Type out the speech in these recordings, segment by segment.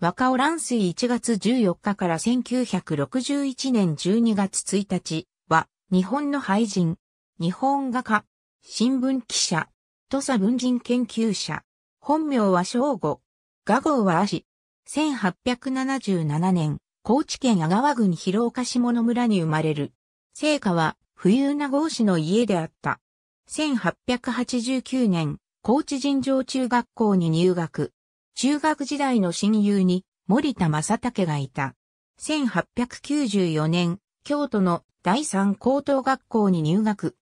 若尾乱水1月14日から1961年12月1日は、日本の俳人、日本画家、新聞記者、土佐文人研究者、本名は正吾、画号は足、1877年、高知県阿川郡広岡下野村に生まれる。聖火は、冬名号氏の家であった。1889年、高知人上中学校に入学。中学時代の親友に森田正武がいた。1894年、京都の第三高等学校に入学。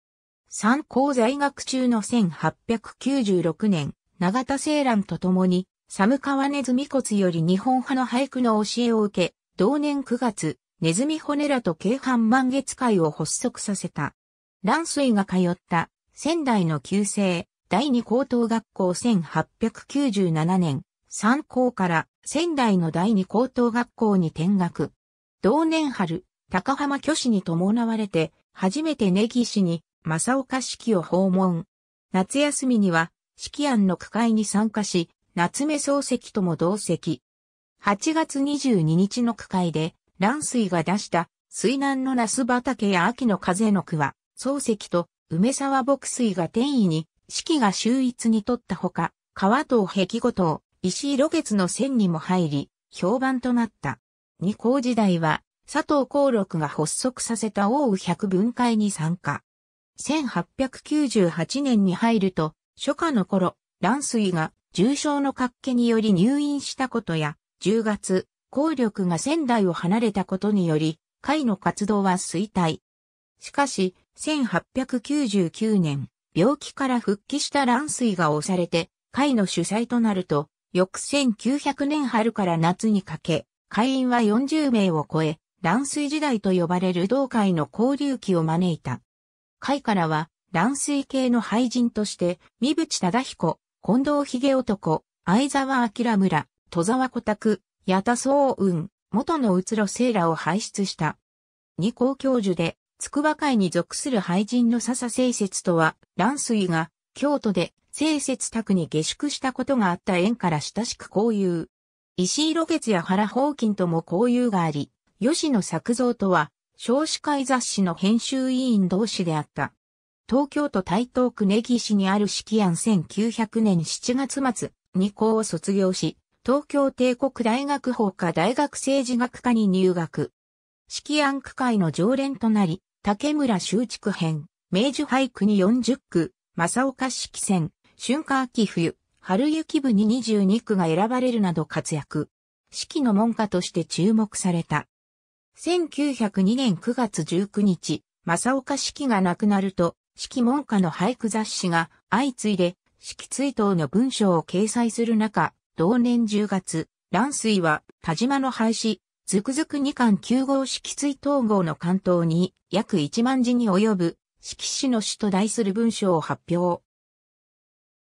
三高在学中の1896年、永田青蘭と共に、寒川ネズミ骨より日本派の俳句の教えを受け、同年9月、ネズミ骨らと京阪満月会を発足させた。蘭水が通った仙台の旧姓、第二高等学校1897年、三校から仙台の第二高等学校に転学。同年春、高浜巨子に伴われて、初めて根岸に正岡式を訪問。夏休みには、式案の区会に参加し、夏目漱石とも同席。8月22日の区会で、乱水が出した、水南の那須畑や秋の風の句は、漱石と梅沢牧水が天意に、四季が秀逸に取ったほか、川藤壁ごと、石井露月の線にも入り、評判となった。二項時代は、佐藤幸禄が発足させた大羽百分会に参加。1898年に入ると、初夏の頃、乱水が重症の格気により入院したことや、10月、効力が仙台を離れたことにより、会の活動は衰退。しかし、1899年、病気から復帰した乱水が押されて、会の主催となると、翌1900年春から夏にかけ、会員は40名を超え、乱水時代と呼ばれる同会の交流期を招いた。会からは、乱水系の廃人として、三淵忠彦、近藤秀男、相沢明村、戸沢小拓、八田総雲、元のうつろ聖らを輩出した。二校教授で、筑波会に属する廃人の笹聖説とは、乱水が京都で清節宅に下宿したことがあった縁から親しく交友。石井露月や原宝金とも交友があり、吉野作造とは少子会雑誌の編集委員同士であった。東京都台東区根岸にある式案1900年7月末に校を卒業し、東京帝国大学法科大学政治学科に入学。式案区会の常連となり、竹村修築編、明治俳句に40句、正岡式戦、春夏秋冬、春雪部に22区が選ばれるなど活躍。式の門下として注目された。1902年9月19日、正岡式が亡くなると、式門下の俳句雑誌が相次いで式追悼の文章を掲載する中、同年10月、乱水は田島の廃止、ずくずく2巻9号式追悼号の関東に約1万字に及ぶ色紙の詩と題する文章を発表。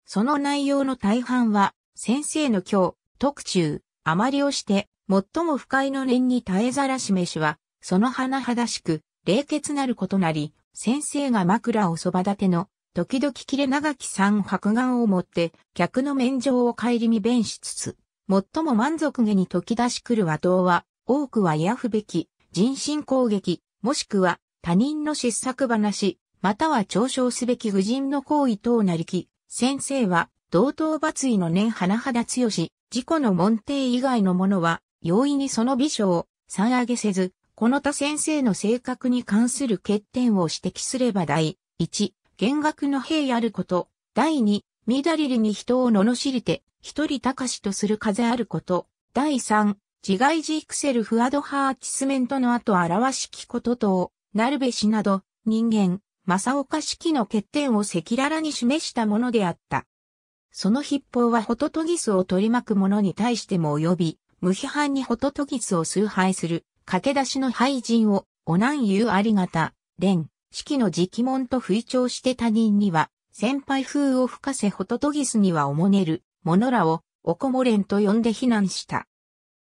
その内容の大半は、先生の今日、特注、あまりをして、最も不快の念に耐えざらしめしは、その甚だしく、冷血なることなり、先生が枕をそば立ての、時々切れ長き三白眼を持って、客の免状を顧み弁しつつ、最も満足げに解き出し来る和道は、多くは癒やふべき、人身攻撃、もしくは、他人の失策話、または嘲笑すべき愚人の行為等なりき、先生は、同等罰位の年花肌強し、自己の門弟以外のものは、容易にその美少を、三上げせず、この他先生の性格に関する欠点を指摘すれば第1、弦楽の兵あること、第2、みだりりに人を罵りて、一人高しとする風あること、第3、自害時育クセルフアドハーチスメントの後表しきこと等、成部氏など、人間、正岡式の欠点を赤裸々に示したものであった。その筆法はホトトギスを取り巻く者に対しても及び、無批判にホトトギスを崇拝する、駆け出しの廃人を、オナンユーありがた、連、式の直問と吹聴して他人には、先輩風を吹かせホトトギスにはおもねる、者らを、おこもれんと呼んで非難した。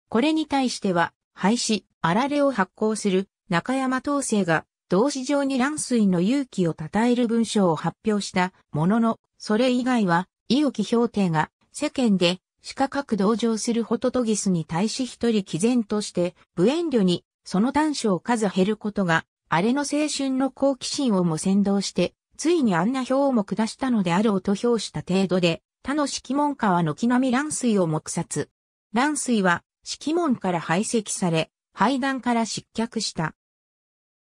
これに対しては、廃止、あられを発行する、中山東生が同詞上に乱水の勇気を称える文章を発表したものの、それ以外は、伊予木氷定が世間で四角く同情するホトトギスに対し一人毅然として無遠慮にその短所を数減ることが、あれの青春の好奇心をも先導して、ついにあんな表をも下したのであろうと評した程度で、他の式門下は軒並み乱水を黙殺。乱水は式門から排斥され、廃団から失脚した。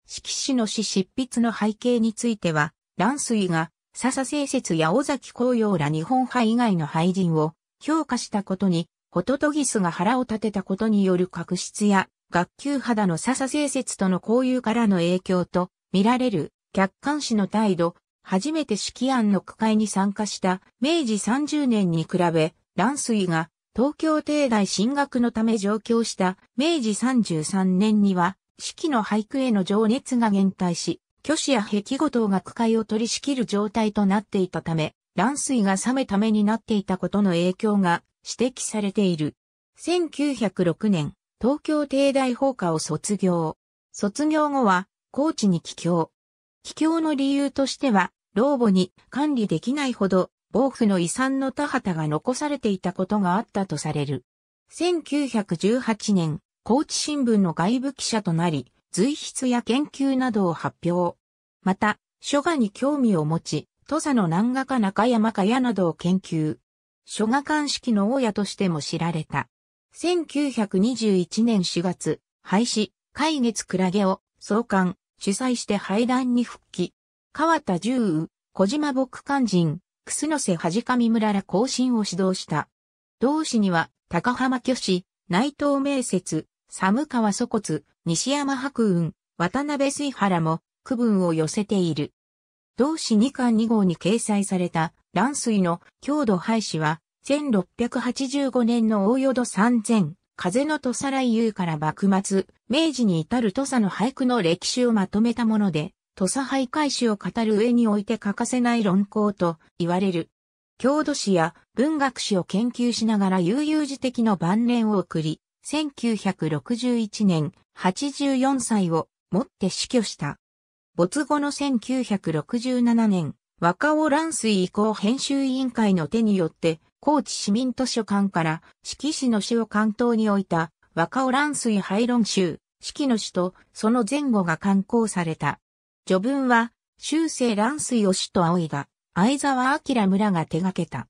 色紙の詩執筆の背景については、乱水が、笹清節や尾崎紅葉ら日本派以外の廃人を評価したことに、ホトトギスが腹を立てたことによる確執や、学級肌の笹清節との交友からの影響と、見られる客観視の態度、初めて式案の区会に参加した明治30年に比べ、乱水が東京帝大進学のため上京した明治33年には、四季の俳句への情熱が減退し、虚子や壁ごと学会を取り仕切る状態となっていたため、乱水が冷めた目になっていたことの影響が指摘されている。1906年、東京帝大法科を卒業。卒業後は、高知に帰郷。帰郷の理由としては、老母に管理できないほど多くの遺産の田畑が残されていたことがあったとされる。1918年、高知新聞の外部記者となり、随筆や研究などを発表。また、書画に興味を持ち、土佐の南画家中山かやなどを研究。書画鑑識の大家としても知られた。1921年4月、廃止、海月クラゲを創刊、主催して廃壇に復帰。川田十雨、小島牧官人、楠瀬はじかみ村ら行進を指導した。同市には、高浜虚子、内藤明節、寒川祖骨、西山白雲、渡辺水原も区分を寄せている。同市2巻2号に掲載された乱水の郷土廃止は、1685年の大淀三千、風の土佐来遊から幕末、明治に至る土佐の俳句の歴史をまとめたもので、土佐廃徊史を語る上において欠かせない論考と言われる。郷土史や文学史を研究しながら悠々自適の晩年を送り、1961年84歳をもって死去した。没後の1967年、若尾乱水移行編集委員会の手によって、高知市民図書館から四季史の詩を関東に置いた若尾乱水廃論集、四季の詩とその前後が刊行された。序文は、修正乱水をしと葵が、相沢明村が手掛けた。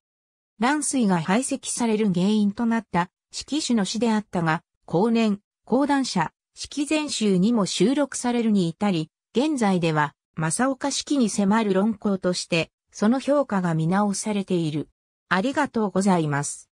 乱水が排斥される原因となった、季種の詩であったが、後年、講談社、式全集にも収録されるに至り、現在では、正岡式に迫る論考として、その評価が見直されている。ありがとうございます。